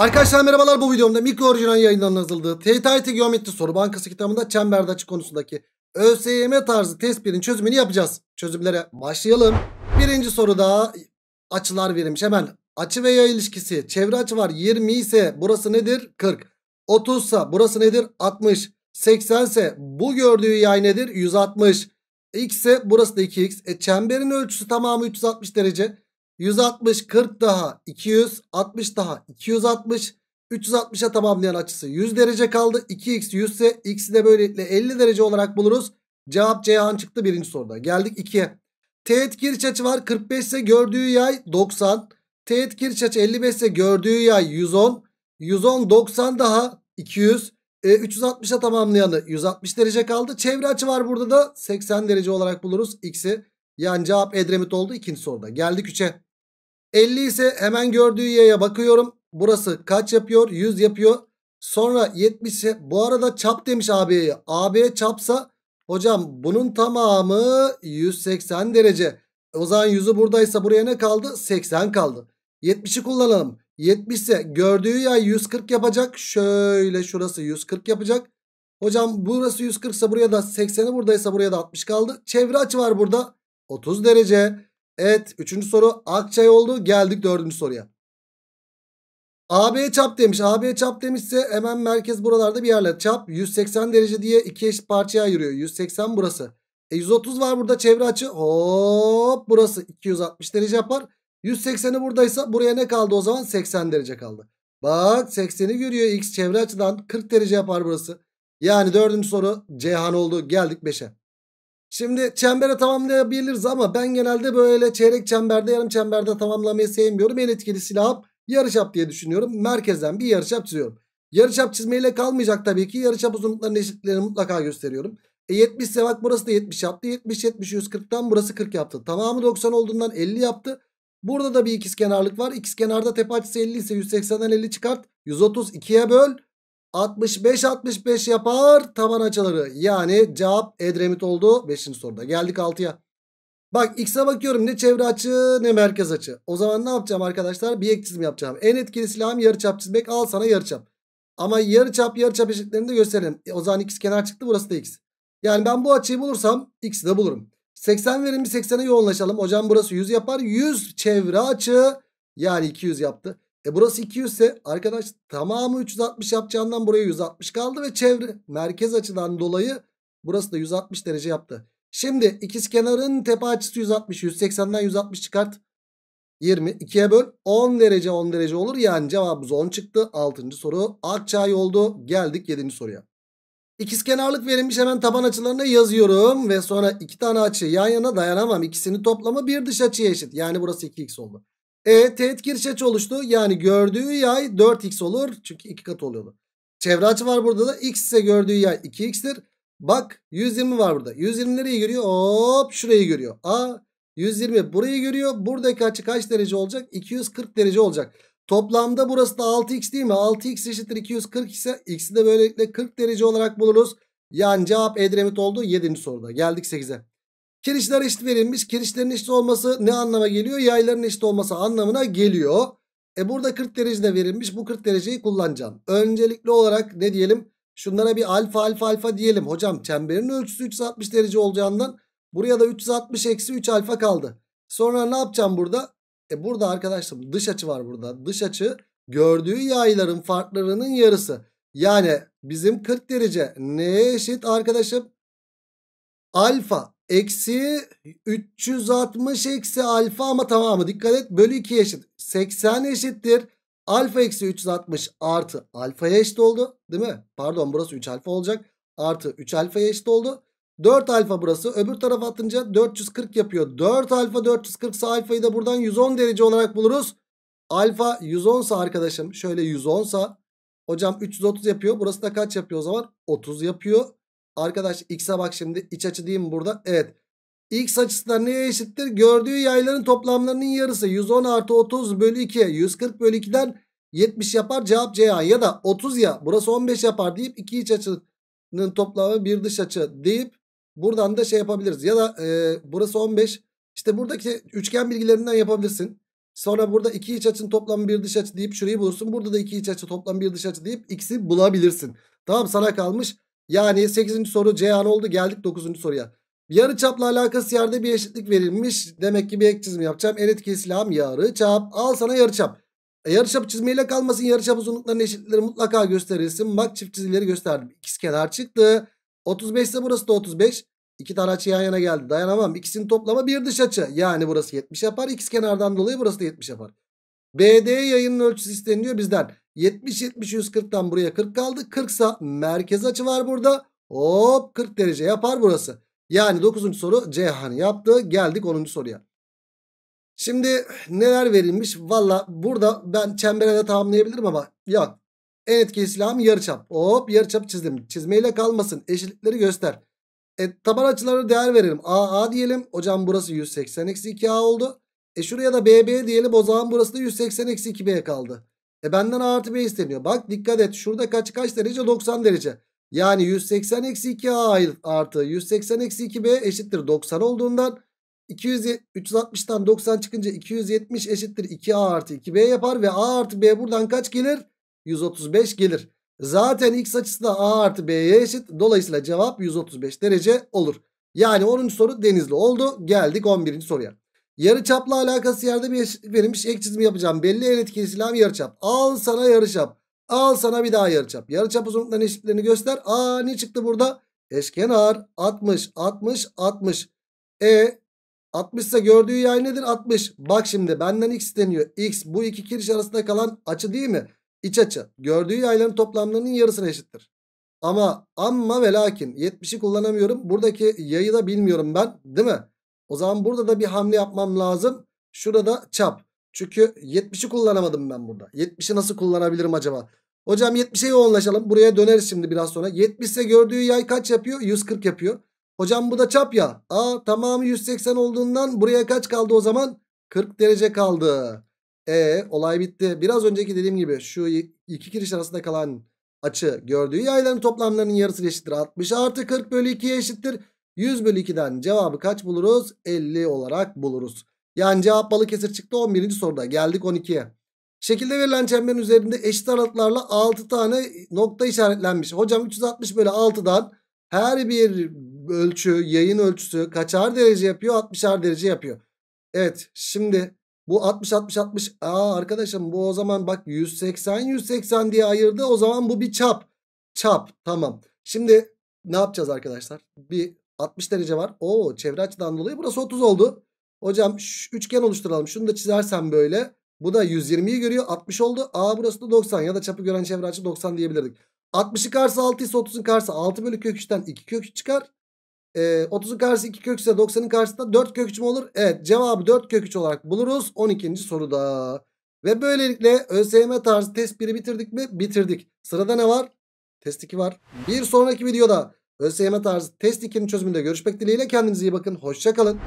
Arkadaşlar merhabalar bu videomda mikro orijinal yayından yazıldığı TTIT Geometri Soru Bankası kitabında çemberde açı konusundaki ÖSYM tarzı test birinin çözümünü yapacağız. Çözümlere başlayalım. Birinci soruda açılar verilmiş hemen. Açı ve yay ilişkisi çevre açı var 20 ise burası nedir? 40. 30 ise burası nedir? 60. 80 ise bu gördüğü yay nedir? 160. X ise burası da 2x. E çemberin ölçüsü tamamı 360 derece. 160 40 daha 260 daha 260 360'a tamamlayan açısı 100 derece kaldı. 2x 100 ise x'i de böylelikle 50 derece olarak buluruz. Cevap Ceyhan çıktı birinci soruda. Geldik 2'ye. Teğet giriş açı var. 45 ise gördüğü yay 90. Teğet giriş açı 55 ise gördüğü yay 110. 110 90 daha 200. E, 360'a tamamlayanı 160 derece kaldı. Çevre açı var burada da 80 derece olarak buluruz x'i. Yani cevap Edremit oldu ikinci soruda. Geldik 3'e. 50 ise hemen gördüğü yaya bakıyorum. Burası kaç yapıyor? 100 yapıyor. Sonra 70 e, bu arada çap demiş AB'ye. AB çapsa hocam bunun tamamı 180 derece. O zaman 100'ü buradaysa buraya ne kaldı? 80 kaldı. 70'i kullanalım. 70 ise gördüğü yay 140 yapacak. Şöyle şurası 140 yapacak. Hocam burası 140 ise buraya da 80'i buradaysa buraya da 60 kaldı. Çevre açı var burada. 30 derece. Evet. Üçüncü soru Akçay oldu. Geldik dördüncü soruya. AB çap demiş. AB çap demişse hemen merkez buralarda bir yerler. Çap 180 derece diye iki eşit parçaya ayırıyor. 180 burası. E 130 var burada çevre açı. Hop burası 260 derece yapar. 180'i buradaysa buraya ne kaldı o zaman? 80 derece kaldı. Bak 80'i görüyor x çevre açıdan 40 derece yapar burası. Yani dördüncü soru Cihan oldu. Geldik 5'e. Şimdi çembere tamamlayabiliriz ama ben genelde böyle çeyrek çemberde yarım çemberde tamamlamayı sevmiyorum. En etkili silahım yarıçap diye düşünüyorum. Merkezden bir yarıçap çiziyorum. Yarıçap çizmeyle kalmayacak tabii ki. Yarıçap uzunluklarının eşitlerini mutlaka gösteriyorum. E 70 ise bak burası da 70 yaptı. 70 70 140'tan burası 40 yaptı. Tamamı 90 olduğundan 50 yaptı. Burada da bir ikizkenarlık var. İkizkenarda tepe açısı 50 ise 180'den 50 çıkart. 130 2'ye böl. 65-65 yapar taban açıları. Yani cevap Edremit oldu. 5. soruda geldik 6'ya. Bak x'e bakıyorum ne çevre açı ne merkez açı. O zaman ne yapacağım arkadaşlar? Bir ek çizim yapacağım. En etkili silahım yarıçap çizmek. Al sana yarıçap. Ama yarıçap yarıçap eşitlerini de gösterelim. E, o zaman x kenar çıktı burası da x. Yani ben bu açıyı bulursam x'i de bulurum. 80 verin bir 80'e yoğunlaşalım. Hocam burası 100 yapar. 100 çevre açı yani 200 yaptı. E burası 200 ise arkadaş tamamı 360 yapacağından buraya 160 kaldı ve çevre merkez açıdan dolayı burası da 160 derece yaptı. Şimdi ikiz kenarın tepe açısı 160. 180'den 160 çıkart. 20. 2'ye böl. 10 derece 10 derece olur. Yani cevabımız 10 çıktı. 6. soru Akçay oldu. Geldik 7. soruya. İkiz kenarlık verilmiş hemen taban açılarını yazıyorum. Ve sonra iki tane açı yan yana dayanamam. İkisini toplama bir dış açıya eşit. Yani burası 2x oldu. E teğet giriş açı oluştu. Yani gördüğü yay 4x olur. Çünkü 2 kat oluyordu. Çevre açı var burada da. X ise gördüğü yay 2x'tir. Bak 120 var burada. 120 nereye görüyor? Hop şurayı görüyor. A 120 burayı görüyor. Buradaki açı kaç derece olacak? 240 derece olacak. Toplamda burası da 6x değil mi? 6x eşittir 240 ise x'i de böylelikle 40 derece olarak buluruz. Yani cevap Edremit oldu 7. soruda. Geldik 8'e. Kirişler eşit verilmiş. Kirişlerin eşit olması ne anlama geliyor? Yayların eşit olması anlamına geliyor. E burada 40 derecede verilmiş. Bu 40 dereceyi kullanacağım. Öncelikli olarak ne diyelim? Şunlara bir alfa alfa alfa diyelim. Hocam çemberin ölçüsü 360 derece olacağından buraya da 360 eksi 3 alfa kaldı. Sonra ne yapacağım burada? E burada arkadaşlarım dış açı var burada. Dış açı gördüğü yayların farklarının yarısı. Yani bizim 40 derece neye eşit arkadaşım? Alfa Eksi 360 eksi alfa ama tamamı dikkat et. Bölü 2 eşit. 80 eşittir. Alfa eksi 360 artı alfaya eşit oldu. Değil mi? Pardon burası 3 alfa olacak. Artı 3 alfaya eşit oldu. 4 alfa burası. Öbür tarafa atınca 440 yapıyor. 4 alfa 440 ise alfayı da buradan 110 derece olarak buluruz. Alfa 110 ise arkadaşım şöyle 110 ise hocam 330 yapıyor. Burası da kaç yapıyor o zaman? 30 yapıyor. Arkadaş x'e bak şimdi iç açı değil mi burada? Evet. X açısından neye eşittir? Gördüğü yayların toplamlarının yarısı 110 artı 30 bölü 2 140 bölü 2'den 70 yapar cevap C ya, ya da 30 ya burası 15 yapar deyip 2 iç açının toplamı bir dış açı deyip buradan da şey yapabiliriz ya da e, burası 15 işte buradaki üçgen bilgilerinden yapabilirsin. Sonra burada 2 iç açının toplamı bir dış açı deyip şurayı bulursun. Burada da 2 iç açı toplamı bir dış açı deyip x'i bulabilirsin. Tamam sana kalmış. Yani 8. soru Ceyhan oldu geldik 9. soruya. Yarı çapla alakası yerde bir eşitlik verilmiş. Demek ki bir ek çizimi yapacağım. El etkisi lam yarı çap. Al sana yarı çap. E, yarı çapı çizmeyle kalmasın. Yarı çap uzunluklarının eşitlikleri mutlaka gösterilsin. Bak çift çizgileri gösterdim. İkiz kenar çıktı. 35 ise burası da 35. İki tane açı yan yana geldi. Dayanamam. İkisinin toplama bir dış açı. Yani burası 70 yapar. İkiz kenardan dolayı burası da 70 yapar. BD yayının ölçüsü isteniliyor bizden. 70 70 140'tan buraya 40 kaldı. 40 ise merkez açı var burada. Hop 40 derece yapar burası. Yani 9. soru Ceyhan yaptı. Geldik 10. soruya. Şimdi neler verilmiş? Valla burada ben çembere de tamamlayabilirim ama yok. En etkili silahım yarıçap. Hop yarıçap çizdim. Çizmeyle kalmasın. Eşitlikleri göster. E, taban açılarına değer verelim. A A diyelim. Hocam burası 180-2A oldu. E şuraya da BB diyelim. O zaman burası da 180-2B kaldı. E benden A artı B isteniyor. Bak dikkat et şurada kaç kaç derece 90 derece. Yani 180 eksi 2 A artı 180 eksi 2 B eşittir 90 olduğundan 200, 360'tan 90 çıkınca 270 eşittir 2A artı 2B yapar ve A artı B buradan kaç gelir? 135 gelir. Zaten x açısı da A artı B'ye eşit. Dolayısıyla cevap 135 derece olur. Yani 10. soru Denizli oldu. Geldik 11. soruya. Yarı çapla alakası yerde bir verilmiş. Şey- ek çizimi yapacağım. Belli en etkili silahım yarıçap. Al sana yarı çap Al sana bir daha yarı çap yarı çap uzunluklarının eşitlerini göster. Aa ne çıktı burada? Eşkenar 60 60 60. E 60 ise gördüğü yay nedir? 60. Bak şimdi benden x deniyor. X bu iki kiriş arasında kalan açı değil mi? İç açı. Gördüğü yayların toplamlarının yarısına eşittir. Ama amma ve lakin 70'i kullanamıyorum. Buradaki yayı da bilmiyorum ben değil mi? O zaman burada da bir hamle yapmam lazım. Şurada çap. Çünkü 70'i kullanamadım ben burada. 70'i nasıl kullanabilirim acaba? Hocam 70'e yoğunlaşalım. Buraya döneriz şimdi biraz sonra. 70'e gördüğü yay kaç yapıyor? 140 yapıyor. Hocam bu da çap ya. Aa tamamı 180 olduğundan buraya kaç kaldı o zaman? 40 derece kaldı. E olay bitti. Biraz önceki dediğim gibi şu iki kiriş arasında kalan açı gördüğü yayların toplamlarının yarısı eşittir. 60 artı 40 bölü 2'ye eşittir. 100 bölü 2'den cevabı kaç buluruz? 50 olarak buluruz. Yani cevap kesir çıktı 11. soruda. Geldik 12'ye. Şekilde verilen çemberin üzerinde eşit aralıklarla 6 tane nokta işaretlenmiş. Hocam 360 bölü 6'dan her bir ölçü, yayın ölçüsü kaçar derece yapıyor? 60'ar derece yapıyor. Evet şimdi bu 60 60 60. Aa arkadaşım bu o zaman bak 180 180 diye ayırdı. O zaman bu bir çap. Çap tamam. Şimdi ne yapacağız arkadaşlar? Bir 60 derece var. Oo çevre açıdan dolayı burası 30 oldu. Hocam üçgen oluşturalım. Şunu da çizersem böyle. Bu da 120'yi görüyor. 60 oldu. Aa burası da 90 ya da çapı gören çevre açı 90 diyebilirdik. 60'ı karşı 6 ise 30'un karşı 6 bölü kök 3'ten 2 kök 3 çıkar. Ee, 30'un karşı 2 kök ise 90'ın karşısında 4 kök 3 mü olur? Evet cevabı 4 kök 3 olarak buluruz 12. soruda. Ve böylelikle ÖSYM tarzı test 1'i bitirdik mi? Bitirdik. Sırada ne var? Test 2 var. Bir sonraki videoda ÖSYM tarzı test 2'nin çözümünde görüşmek dileğiyle kendinize iyi bakın. Hoşçakalın.